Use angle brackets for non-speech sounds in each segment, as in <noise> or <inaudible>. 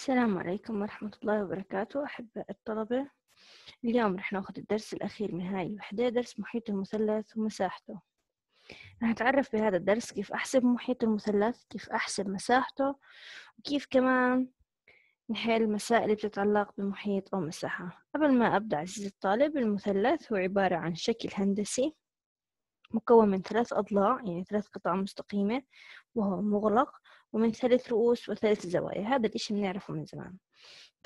السلام عليكم ورحمة الله وبركاته أحب الطلبة اليوم رح نأخذ الدرس الأخير من هاي الوحدة درس محيط المثلث ومساحته رح نتعرف بهذا الدرس كيف أحسب محيط المثلث كيف أحسب مساحته وكيف كمان نحل مسائل اللي بتتعلق بمحيط أو مساحة قبل ما أبدأ عزيزي الطالب المثلث هو عبارة عن شكل هندسي مكون من ثلاث أضلاع يعني ثلاث قطع مستقيمة وهو مغلق ومن ثلاث رؤوس وثلاث زوايا هذا الإشي بنعرفه من زمان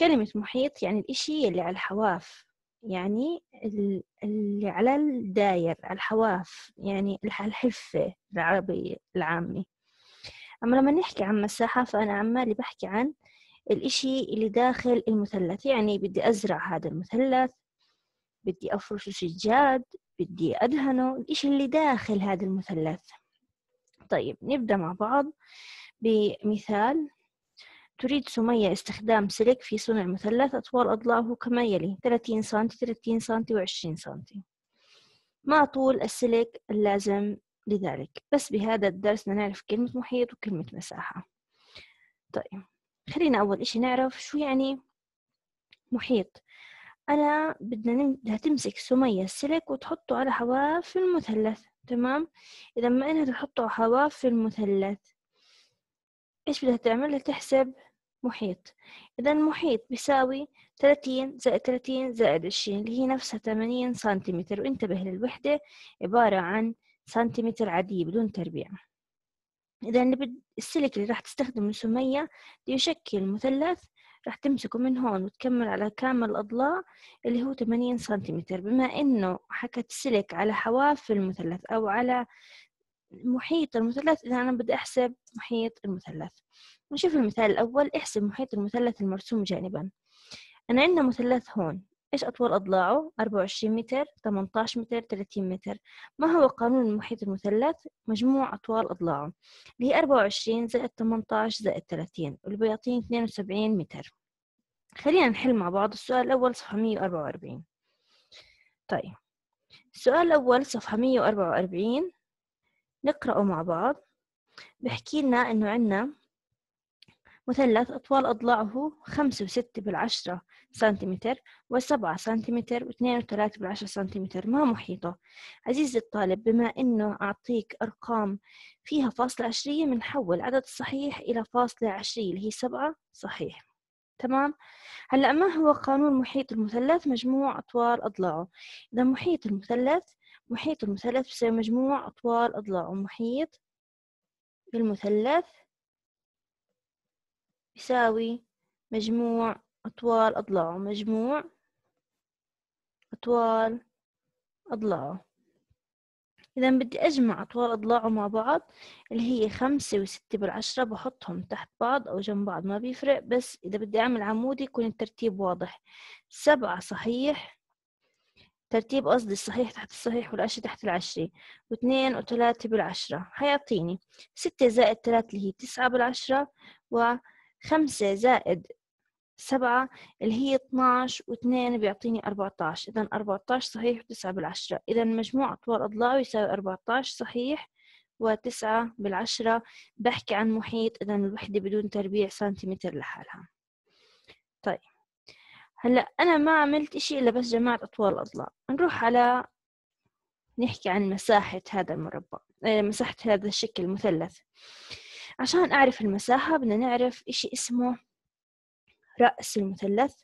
كلمة محيط يعني الإشي اللي على الحواف يعني اللي على الداير على الحواف يعني الحفة العربي العامي أما لما نحكي عن مساحة فأنا عمالي بحكي عن الإشي اللي داخل المثلث يعني بدي أزرع هذا المثلث بدي أفرشه سجاد بدي أدهنه الإشي اللي داخل هذا المثلث طيب نبدأ مع بعض بمثال تريد سمية استخدام سلك في صنع مثلث أطوال أضلاعه كما يلي 30 سم 30 و وعشرين سم ما طول السلك اللازم لذلك بس بهذا الدرس نعرف كلمة محيط وكلمة مساحة طيب خلينا أول إشي نعرف شو يعني محيط أنا بدنا نم... تمسك سمية السلك وتحطه على حواف المثلث تمام إذا ما إنها تحطه على حواف المثلث إيش بدها تعمل؟ تحسب محيط إذا المحيط بيساوي تلاتين زائد تلاتين زائد عشرين اللي هي نفسها تمانين سنتيمتر وانتبه للوحدة عبارة عن سنتيمتر عادية بدون تربيع إذا السلك اللي راح تستخدمه سمية ليشكل مثلث راح تمسكه من هون وتكمل على كامل الأضلاع اللي هو 80 سنتيمتر بما إنه حكت السلك على حواف المثلث أو على محيط المثلث إذا أنا بدي أحسب محيط المثلث نشوف المثال الأول احسب محيط المثلث المرسوم جانبا أنا عندنا مثلث هون إيش أطول أضلاعه؟ 24 متر 18 متر 30 متر ما هو قانون محيط المثلث؟ مجموع أطوال أضلاعه اللي هي 24 زائد 18 زائد 30 واللي بيعطيني 72 متر خلينا نحل مع بعض السؤال الأول صفحة 144 طيب السؤال الأول صفحة 144 نقرأه مع بعض بحكي لنا إنه عندنا مثلث أطوال أضلاعه خمسة وستة بالعشرة سنتيمتر وسبعة سنتيمتر واثنين وثلاثة بالعشرة سنتيمتر ما محيطه عزيزي الطالب بما إنه أعطيك أرقام فيها فاصلة عشرية بنحول العدد الصحيح إلى فاصلة عشرية اللي هي سبعة صحيح تمام هلا ما هو قانون محيط المثلث مجموع أطوال أضلاعه إذا محيط المثلث محيط المثلث بصير مجموع أطوال أضلاعه محيط بالمثلث يساوي مجموع أطوال أضلاعه مجموع أطوال أضلاعه إذا بدي أجمع أطوال أضلاعه مع بعض اللي هي خمسة وستة بالعشرة بحطهم تحت بعض أو جنب بعض ما بيفرق بس إذا بدي أعمل عمودي يكون الترتيب واضح سبعة صحيح ترتيب قصدي الصحيح تحت الصحيح والعشرة تحت العشرة واثنين وثلاثة بالعشرة حيعطيني ستة زائد ثلاثة اللي هي تسعة بالعشرة وخمسة زائد سبعة اللي هي اتناش واثنين بيعطيني أربعتاش إذا أربعتاش صحيح وتسعة بالعشرة إذا مجموع أطوال أضلاعه يساوي أربعتاش صحيح وتسعة بالعشرة بحكي عن محيط إذا الوحدة بدون تربيع سنتيمتر لحالها طيب هلا أنا ما عملت إشي إلا بس جمعت أطوال الأضلاع نروح على نحكي عن مساحة هذا المربع آه، مساحة هذا الشكل المثلث عشان أعرف المساحة بدنا نعرف إشي اسمه رأس المثلث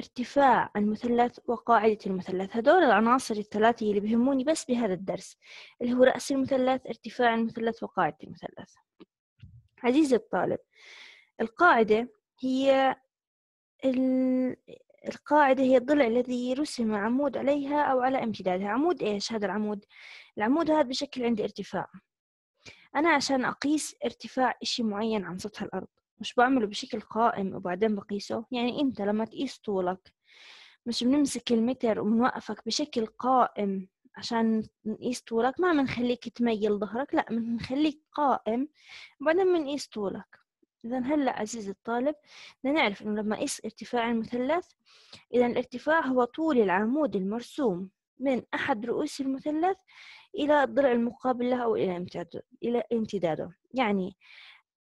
ارتفاع المثلث وقاعدة المثلث هدول العناصر الثلاثة اللي بهموني بس بهذا الدرس اللي هو رأس المثلث ارتفاع المثلث وقاعدة المثلث عزيزي الطالب القاعدة هي ال... القاعدة هي الضلع الذي رسم عمود عليها أو على امتدادها عمود إيش هذا العمود العمود هذا بشكل عندي ارتفاع أنا عشان أقيس ارتفاع إشي معين عن سطح الأرض مش بعمله بشكل قائم وبعدين بقيسه يعني أنت لما تقيس طولك مش بنمسك المتر وبنوقفك بشكل قائم عشان نقيس طولك ما بنخليك تميل ظهرك لا بنخليك قائم وبعدين بنقيس طولك إذا هلا عزيزي الطالب بدنا نعرف إنه لما نقيس ارتفاع المثلث إذا الارتفاع هو طول العمود المرسوم من أحد رؤوس المثلث إلى الضلع المقابل له أو إلى امتداده إلى امتداده يعني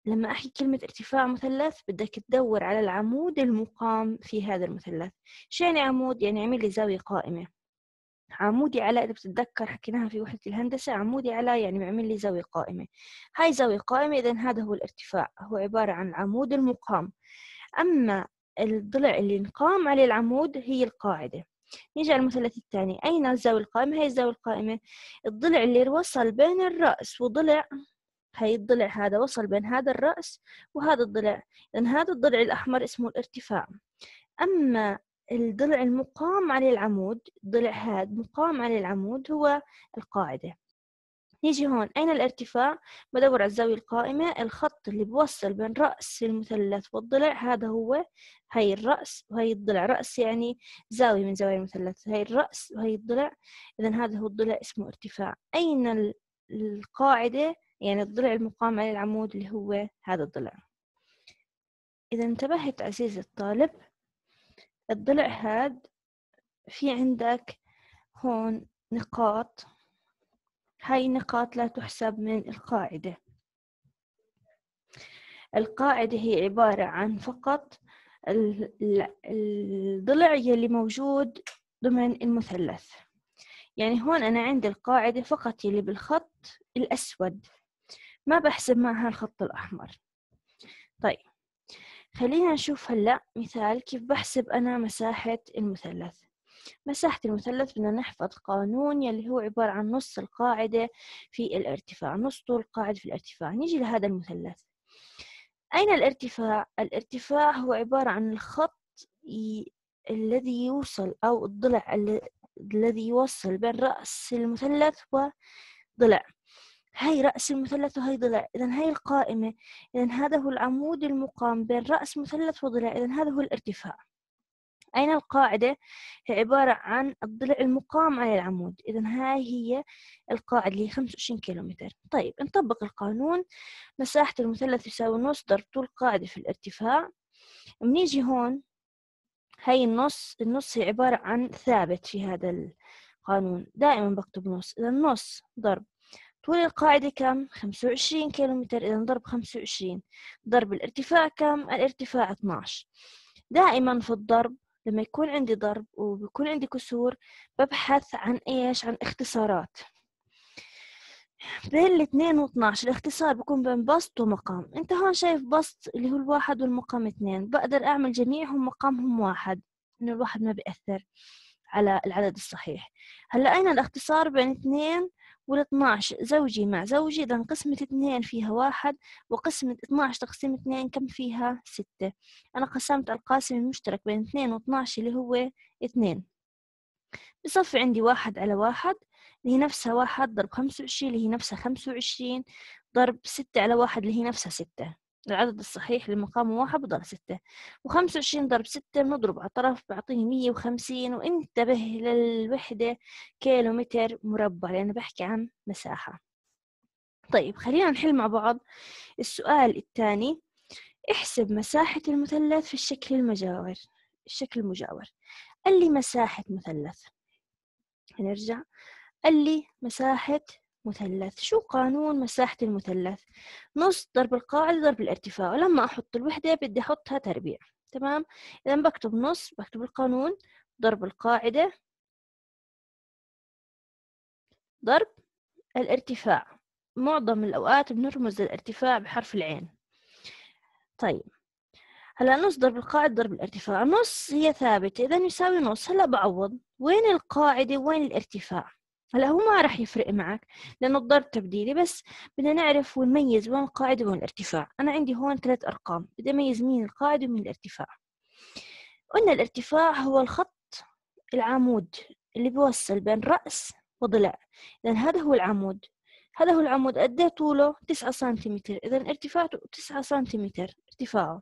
لما أحكي كلمة ارتفاع مثلث بدك تدور على العمود المقام في هذا المثلث شو يعني عمود؟ يعني عمل لي زاوية قائمة عمودي على إذا بتتذكر حكيناها في وحدة الهندسة عمودي على يعني بيعمل لي زاوية قائمة هاي زاوية قائمة إذا هذا هو الارتفاع هو عبارة عن العمود المقام أما الضلع اللي انقام عليه العمود هي القاعدة نيجي على المثلث الثاني أين الزاوية القائمة؟ هي الزاوية القائمة الضلع اللي وصل بين الرأس وضلع هي الضلع هذا وصل بين هذا الرأس وهذا الضلع لأن هذا الضلع الأحمر اسمه الارتفاع أما الضلع المقام على العمود ضلع هاد مقام على العمود هو القاعدة نيجي هون أين الارتفاع؟ بدور على الزاوية القائمة الخط اللي بوصل بين رأس المثلث والضلع هذا هو هاي الرأس وهي الضلع رأس يعني زاوية من زوايا المثلث هاي الرأس وهي الضلع إذا هذا هو الضلع اسمه ارتفاع أين القاعدة يعني الضلع المقام على العمود اللي هو هذا الضلع إذا انتبهت عزيزي الطالب الضلع هاد في عندك هون نقاط هاي نقاط لا تحسب من القاعدة القاعدة هي عبارة عن فقط الضلع يلي موجود ضمن المثلث يعني هون أنا عندي القاعدة فقط يلي بالخط الأسود ما بحسب معها الخط الأحمر طيب خلينا نشوف هلأ مثال كيف بحسب أنا مساحة المثلث مساحة المثلث بدنا نحفظ قانون يلي هو عبارة عن نص القاعدة في الارتفاع نص طول القاعدة في الارتفاع نيجي لهذا المثلث أين الارتفاع؟ الارتفاع هو عبارة عن الخط ي... الذي يوصل أو الضلع الذي يوصل بين رأس المثلث وضلع هاي رأس المثلث وهي ضلع إذا هاي القائمة إذا هذا هو العمود المقام بين رأس مثلث وضلع إذا هذا هو الارتفاع أين القاعدة هي عبارة عن الضلع المقام على العمود إذا هاي هي القاعدة اللي هي 25 كيلومتر طيب نطبق القانون مساحة المثلث يساوي نص ضرب طول قاعدة في الارتفاع بنيجي هون هاي النص النص هي عبارة عن ثابت في هذا القانون دائما بكتب نص إذا نص ضرب طول القاعدة كم؟ 25 كيلومتر إذا ضرب 25 ضرب الارتفاع كم؟ الارتفاع 12 دائما في الضرب لما يكون عندي ضرب وبيكون عندي كسور ببحث عن إيش؟ عن اختصارات بين الاثنين واثناش الاختصار بيكون بين بسط ومقام انت هون شايف بسط اللي هو الواحد والمقام اثنين بقدر اعمل جميعهم مقامهم واحد انه الواحد ما بيأثر على العدد الصحيح هلا اين الاختصار بين اثنين وال12 زوجي مع زوجي إذا قسمة اثنين فيها واحد وقسمة 12 تقسيم اثنين كم فيها ستة أنا قسمت القاسم المشترك بين اثنين 12 اللي هو اثنين بصفي عندي واحد على واحد اللي هي نفسها واحد ضرب خمسة وعشرين اللي هي نفسها خمسة وعشرين ضرب ستة على واحد اللي هي نفسها ستة العدد الصحيح لمقام واحد بضرب ستة وخمسة وعشرين ضرب ستة بنضرب على طرف بعطيه مية وخمسين وانتبه للوحدة كيلو متر مربع لأنه بحكي عن مساحة طيب خلينا نحل مع بعض السؤال الثاني احسب مساحة المثلث في الشكل المجاور الشكل المجاور قال لي مساحة مثلث هنرجع قال لي مساحة مثلث شو قانون مساحة المثلث نص ضرب القاعدة ضرب الارتفاع ولما أحط الوحدة بدي أحطها تربيع تمام إذا بكتب نص بكتب القانون ضرب القاعدة ضرب الارتفاع معظم الأوقات بنرمز للارتفاع بحرف العين طيب هلا نص ضرب القاعدة ضرب الارتفاع نص هي ثابتة إذا يساوي نص هلا بعوض وين القاعدة وين الارتفاع هلا هو ما راح يفرق معك لأنه الضرب تبديلي بس بدنا نعرف ونميز وين القاعدة وين الارتفاع أنا عندي هون ثلاث أرقام بدي أميز مين القاعدة ومين الارتفاع قلنا الارتفاع هو الخط العمود اللي بيوصل بين رأس وضلع إذا هذا هو العمود هذا هو العمود قد طوله تسعة سنتيمتر إذا ارتفاعه تسعة سنتيمتر ارتفاعه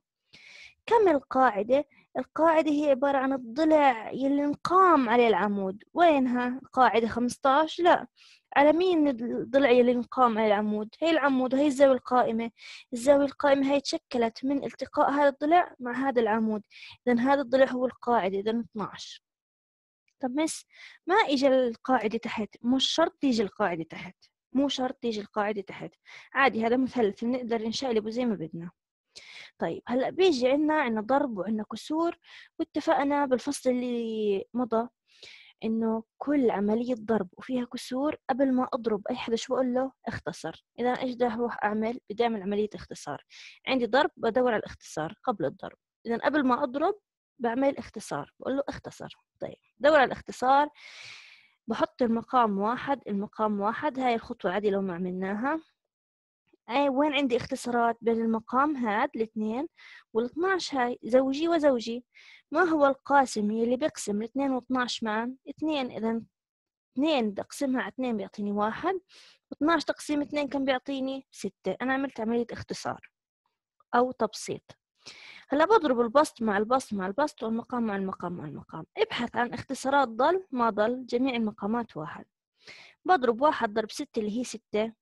كم القاعدة القاعدة هي عبارة عن الضلع يلي انقام عليه العمود وينها قاعدة 15 لا على مين الضلع يلي انقام عليه العمود هي العمود وهي الزاوية القائمة الزاوية القائمة هي تشكلت من التقاء هذا الضلع مع هذا العمود إذا هذا الضلع هو القاعدة إذا 12 طب مس ما إجا القاعدة تحت مش شرط تيجي القاعدة تحت مو شرط تيجي القاعدة تحت عادي هذا مثلث بنقدر نشقلبه زي ما بدنا طيب هلا بيجي عنا عنا ضرب وعنا كسور واتفقنا بالفصل اللي مضى انه كل عملية ضرب وفيها كسور قبل ما اضرب اي حدا شو اقول له اختصر اذا ايش بدي اروح اعمل بدي اعمل عملية اختصار عندي ضرب بدور على الاختصار قبل الضرب اذا قبل ما اضرب بعمل اختصار بقول له اختصر طيب دور على الاختصار بحط المقام واحد المقام واحد هاي الخطوة العادية لو ما عملناها أي وين عندي اختصارات بين المقام هاد الاثنين وال12 هاي زوجي وزوجي ما هو القاسم يلي بقسم الاثنين و12 معا اثنين إذا اثنين بدي أقسمها على اثنين بيعطيني واحد و12 تقسيم اثنين كم بيعطيني ستة أنا عملت عملية اختصار أو تبسيط هلا بضرب البسط مع البسط مع البسط والمقام مع المقام مع المقام ابحث عن اختصارات ضل ما ضل جميع المقامات واحد بضرب واحد ضرب ستة اللي هي ستة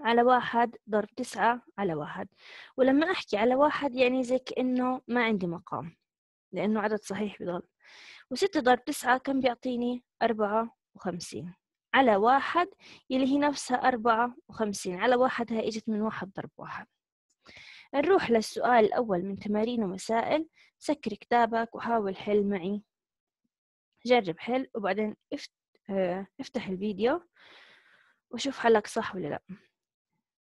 على واحد ضرب تسعة على واحد ولما أحكي على واحد يعني زي كأنه ما عندي مقام لأنه عدد صحيح بضل وستة ضرب تسعة كم بيعطيني أربعة وخمسين على واحد يلي هي نفسها أربعة وخمسين على واحد هي إجت من واحد ضرب واحد نروح للسؤال الأول من تمارين ومسائل سكر كتابك وحاول حل معي جرب حل وبعدين آه، افتح الفيديو وشوف حلك صح ولا لأ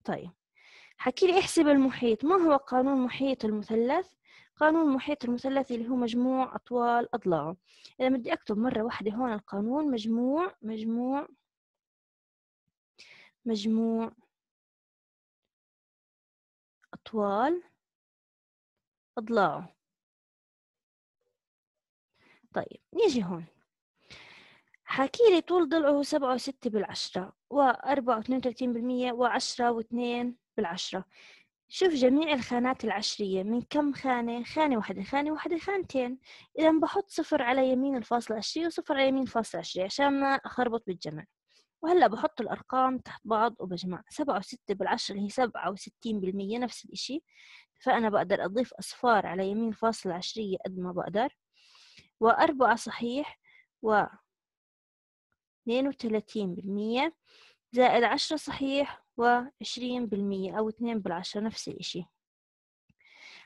طيب حكي لي احسب المحيط ما هو قانون محيط المثلث قانون محيط المثلث اللي هو مجموع أطوال أضلاعه إذا بدي أكتب مرة واحدة هون القانون مجموع مجموع مجموع أطوال أضلاعه طيب نيجي هون حكي لي طول ضلعه سبعة وستة بالعشرة وأربعة واثنين وثلاثين بالمية وعشرة واثنين بالعشرة شوف جميع الخانات العشرية من كم خانة؟ خانة واحدة خانة واحدة خانتين إذا بحط صفر على يمين الفاصلة العشرية وصفر على يمين الفاصلة العشرية عشان ما أخربط بالجمع وهلأ بحط الأرقام تحت بعض وبجمع سبعة وستة بالعشرة اللي هي سبعة وستين بالمية نفس الإشي فأنا بقدر أضيف أصفار على يمين الفاصلة العشرية قد ما بقدر وأربعة صحيح و اثنين وثلاثين بالمية زائد عشرة صحيح وعشرين بالمية أو اثنين بالعشرة نفس الإشي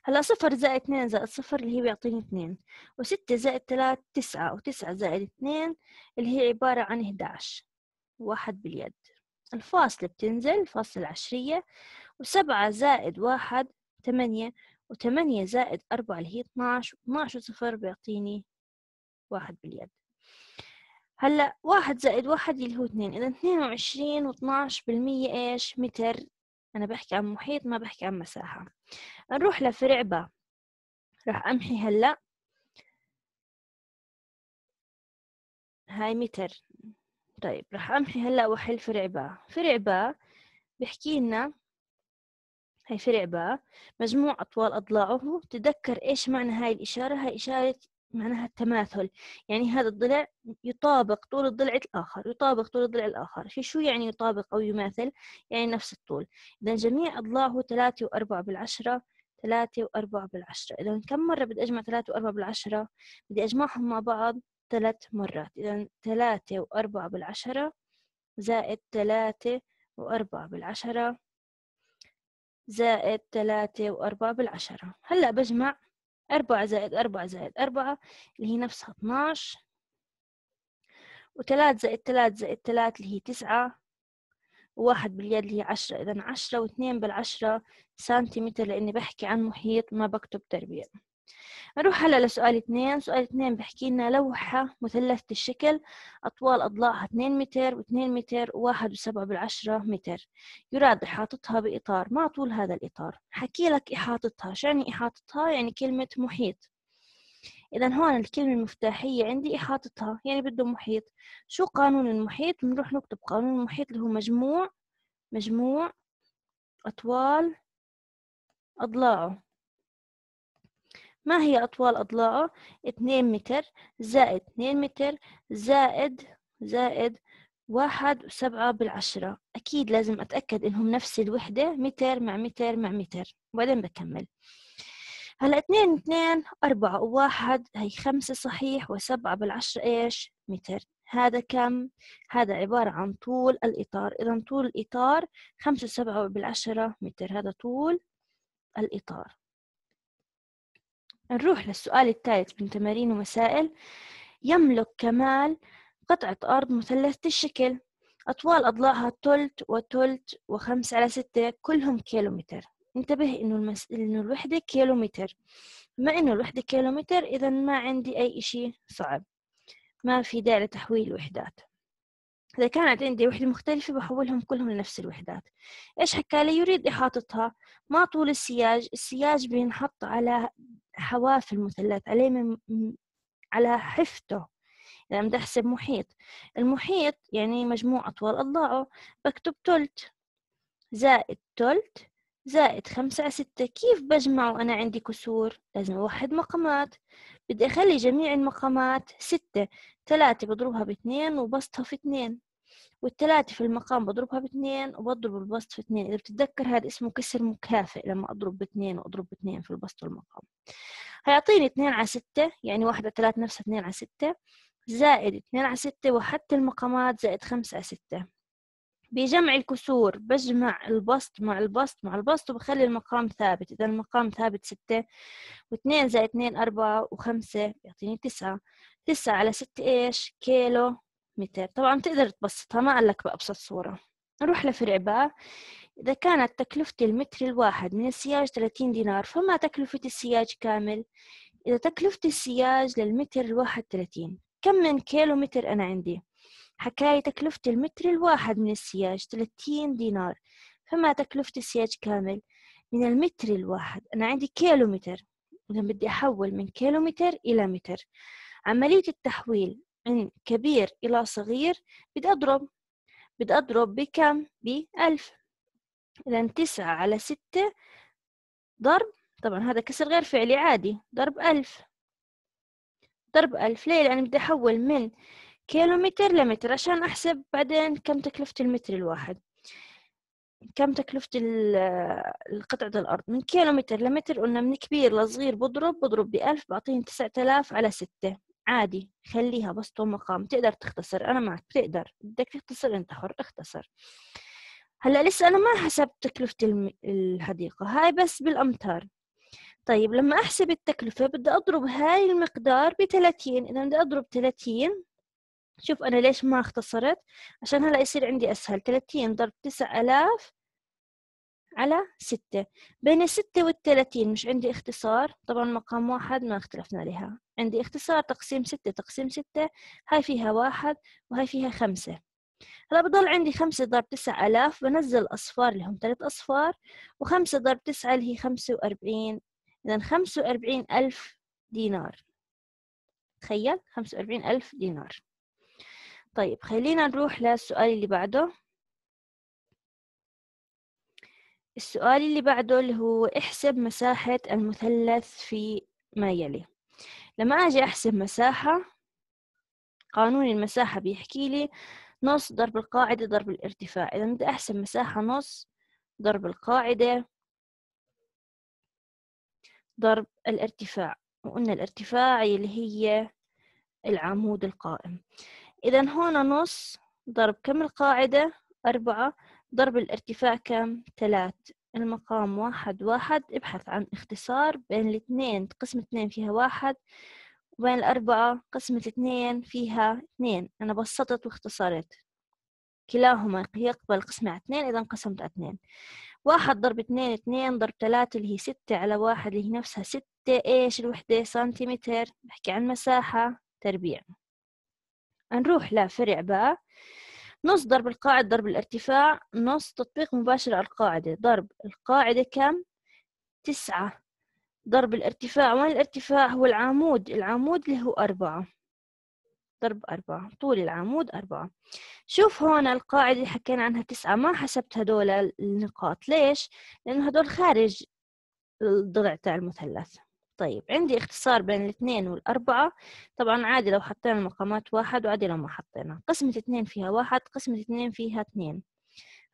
هلا صفر زائد اثنين زائد صفر اللي هي بيعطيني اثنين وستة زائد ثلاث تسعة وتسعة زائد اثنين اللي هي عبارة عن احداش واحد باليد الفاصلة بتنزل فاصلة العشرية وسبعة زائد واحد تمانية وتمانية زائد أربعة اللي هي اثناش واتناش وصفر بيعطيني واحد باليد هلا واحد زائد واحد اللي هو اثنين إذا اثنين وعشرين واثناش بالمية إيش متر أنا بحكي عن محيط ما بحكي عن مساحة نروح لفرع با راح أمحي هلا هاي متر طيب راح أمحي هلا وأحل فرع با فرع با بحكي لنا هاي فرع با مجموع أطوال أضلاعه تذكر إيش معنى هاي الإشارة هاي إشارة معناها التماثل يعني هذا الضلع يطابق طول الضلع الآخر يطابق طول الضلع الآخر في شو يعني يطابق أو يماثل يعني نفس الطول إذا جميع أضلاعه ثلاثة وأربعة بالعشرة ثلاثة وأربعة بالعشرة إذا كم مرة بدي أجمع ثلاثة وأربعة بالعشرة بدي أجمعهم مع بعض ثلاث مرات إذا ثلاثة وأربعة بالعشرة زائد ثلاثة وأربعة بالعشرة زائد ثلاثة وأربعة بالعشرة هلأ بجمع أربعة زائد أربعة زائد أربعة اللي هي نفسها اتناش وثلاث زائد ثلاث زائد ثلاث اللي هي تسعة وواحد باليد اللي هي عشرة إذا عشرة واثنين بالعشرة سنتيمتر لأني بحكي عن محيط ما بكتب تربيع نروح هلا لسؤال اثنين سؤال اثنين بحكي لنا لوحة مثلثة الشكل أطوال أضلاعها 2 متر و2 متر وواحد وسبعة بالعشرة متر يراد إحاطتها بإطار ما طول هذا الإطار حكي لك إحاطتها شو يعني إحاطتها يعني كلمة محيط إذا هون الكلمة المفتاحية عندي إحاطتها يعني بده محيط شو قانون المحيط بنروح نكتب قانون المحيط اللي هو مجموع مجموع أطوال أضلاعه ما هي أطوال أضلاعه؟ 2 متر زائد 2 متر زائد زائد واحد وسبعة بالعشرة أكيد لازم أتأكد إنهم نفس الوحدة متر مع متر مع متر وبعدين بكمل هلا 2 اتنين أربعة وواحد هي خمسة صحيح وسبعة بالعشرة إيش متر هذا كم؟ هذا عبارة عن طول الإطار إذا طول الإطار خمسة وسبعة بالعشرة متر هذا طول الإطار نروح للسؤال الثالث من تمارين ومسائل يملك كمال قطعة أرض مثلثة الشكل أطوال أضلاعها تلت وتلت وخمسة على ستة كلهم كيلومتر انتبه إنه, المس... إنه الوحدة كيلومتر بما إنه الوحدة كيلومتر إذا ما عندي أي إشي صعب ما في داعي لتحويل وحدات إذا كانت عندي وحدة مختلفة بحولهم كلهم لنفس الوحدات إيش حكى لي يريد إحاطتها ما طول السياج السياج بينحط على حواف المثلث عليه من على حفته إذا بدي أحسب محيط المحيط يعني مجموع أطوال أضلاعه بكتب تلت زائد تلت زائد خمسة على ستة كيف بجمع وأنا عندي كسور لازم أوحد مقامات بدي أخلي جميع المقامات ستة ثلاثة بضربها باثنين وبسطها في اثنين والثلاثة في المقام بضربها باثنين وبضرب البسط في اثنين إذا بتتذكر هذا اسمه كسر مكافئ لما أضرب باثنين وأضرب باثنين في البسط والمقام هيعطيني اثنين على ستة يعني واحدة ثلاث نفسها اثنين على ستة زائد اثنين على ستة وحتى المقامات زائد خمسة على ستة بجمع الكسور بجمع البسط مع البسط مع البسط وبخلي المقام ثابت إذا المقام ثابت ستة واثنين زائد اثنين أربعة وخمسة يعطيني تسعة تسعة على ستة إيش كيلو متر طبعا بتقدر تبسطها ما قال لك بأبسط صورة نروح لفرع باء إذا كانت تكلفة المتر الواحد من السياج 30 دينار فما تكلفة السياج كامل إذا تكلفة السياج للمتر الواحد 30 كم من كيلو متر أنا عندي حكاية تكلفة المتر الواحد من السياج 30 دينار فما تكلفة السياج كامل من المتر الواحد أنا عندي كيلو متر إذا بدي أحول من كيلو متر إلى متر عملية التحويل من كبير إلى صغير بدي أضرب بدي أضرب بكم بألف إذا تسعة على ستة ضرب طبعا هذا كسر غير فعلي عادي ضرب ألف ضرب ألف ليه لأن بدي أحول من كيلومتر لمتر عشان أحسب بعدين كم تكلفة المتر الواحد كم تكلفة <hesitation> قطعة الأرض من كيلومتر لمتر قلنا من كبير لصغير بضرب بضرب بألف بعطيني تسعة آلاف على ستة عادي خليها بس ومقام مقام تقدر تختصر أنا معك بتقدر بدك تختصر أنت حر اختصر هلا لسه أنا ما حسبت تكلفة الحديقة هاي بس بالأمتار طيب لما أحسب التكلفة بدي أضرب هاي المقدار 30 إذا بدي أضرب 30 شوف أنا ليش ما اختصرت عشان هلا يصير عندي أسهل 30 ضرب تسع آلاف على ستة بين الستة والثلاثين مش عندي اختصار طبعا مقام واحد ما اختلفنا لها عندي اختصار تقسيم ستة تقسيم ستة هاي فيها واحد وهاي فيها خمسة هلا بضل عندي خمسة ضرب تسعة آلاف بنزل أصفار اللي هم ثلاث أصفار وخمسة ضرب تسعة اللي هي خمسة وأربعين إذا خمسة وأربعين ألف دينار تخيل خمسة وأربعين ألف دينار طيب خلينا نروح للسؤال اللي بعده السؤال اللي بعده اللي هو احسب مساحة المثلث في ما يلي لما أجي أحسب مساحة قانون المساحة بيحكي لي نص ضرب القاعدة ضرب الارتفاع إذا بدي أحسب مساحة نص ضرب القاعدة ضرب الارتفاع وقلنا الارتفاع اللي هي العمود القائم إذا هون نص ضرب كم القاعدة أربعة ضرب الارتفاع كم؟ ثلاث المقام واحد واحد ابحث عن اختصار بين الاثنين قسم اثنين فيها واحد وبين الأربعة قسمة اثنين فيها اثنين أنا بسطت واختصرت كلاهما يقبل قسمة اثنين إذا قسمت اثنين واحد ضرب اثنين اثنين ضرب ثلاثة اللي هي ستة على واحد اللي هي نفسها ستة إيش الوحدة سنتيمتر بحكي عن مساحة تربيع نروح لفرع بقى نص ضرب القاعدة ضرب الارتفاع نص تطبيق مباشر على القاعدة ضرب القاعدة كم؟ تسعة ضرب الارتفاع وين الارتفاع هو العمود العمود اللي هو أربعة ضرب أربعة طول العمود أربعة شوف هون القاعدة اللي حكينا عنها تسعة ما حسبت هدول النقاط ليش؟ لأنه هدول خارج الضلع تاع المثلث طيب عندي اختصار بين الاثنين والأربعة طبعا عادي لو حطينا المقامات واحد وعادي لو ما حطينا قسمة اثنين فيها واحد قسمة اثنين فيها اثنين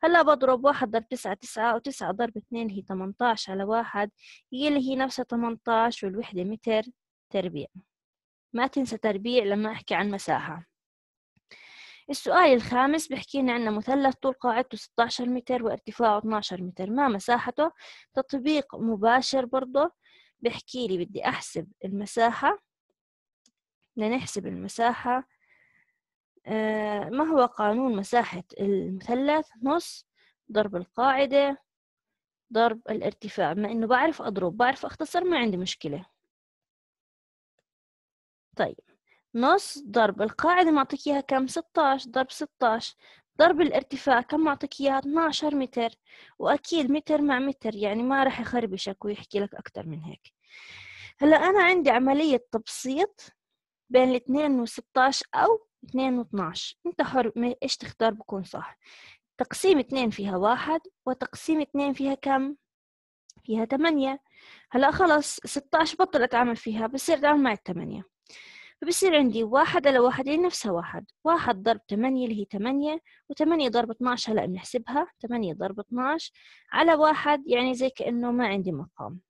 هلا بضرب واحد ضرب تسعة تسعة وتسعة ضرب اثنين هي تمنتاش على واحد يلي هي نفسها تمنتاش والوحدة متر تربيع ما تنسى تربيع لما أحكي عن مساحة السؤال الخامس بحكي لنا عنا مثلث طول قاعدته 16 متر وارتفاعه 12 متر ما مساحته تطبيق مباشر برضه بحكي لي بدي أحسب المساحة لنحسب المساحة آه، ما هو قانون مساحة المثلث نص ضرب القاعدة ضرب الارتفاع ما إنه بعرف أضرب بعرف أختصر ما عندي مشكلة طيب نص ضرب القاعدة معطيك إياها كم 16 ضرب 16 ضرب الارتفاع كم معطيك اياه 12 متر وأكيد متر مع متر يعني ما راح يخربشك ويحكي لك اكثر من هيك هلا أنا عندي عملية تبسيط بين و16 أو و12 أنت حر إيش تختار بكون صح تقسيم 2 فيها واحد وتقسيم 2 فيها كم؟ فيها تمانية هلا خلص 16 بطلت أعمل فيها بصير أعمل مع التمانية فبصير عندي واحد على واحدين نفسها واحد واحد ضرب تمانية اللي هي تمانية وتمانية ضرب اتناش هلأ بنحسبها تمانية ضرب اتناش على واحد يعني زي كأنه ما عندي مقام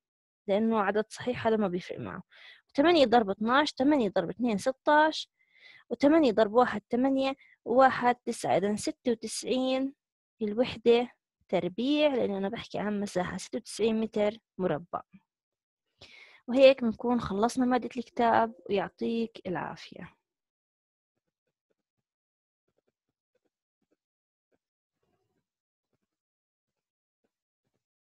لأنه عدد صحيح هذا ما بيفرق معه تمانية ضرب اتناش تمانية ضرب اتنين ستاش وتمانية ضرب واحد تمانية واحد تسعة إذا ستة وتسعين الوحدة تربيع لأنه أنا بحكي عن مساحة ستة وتسعين متر مربع وهيك بنكون خلصنا مادة الكتاب ويعطيك العافية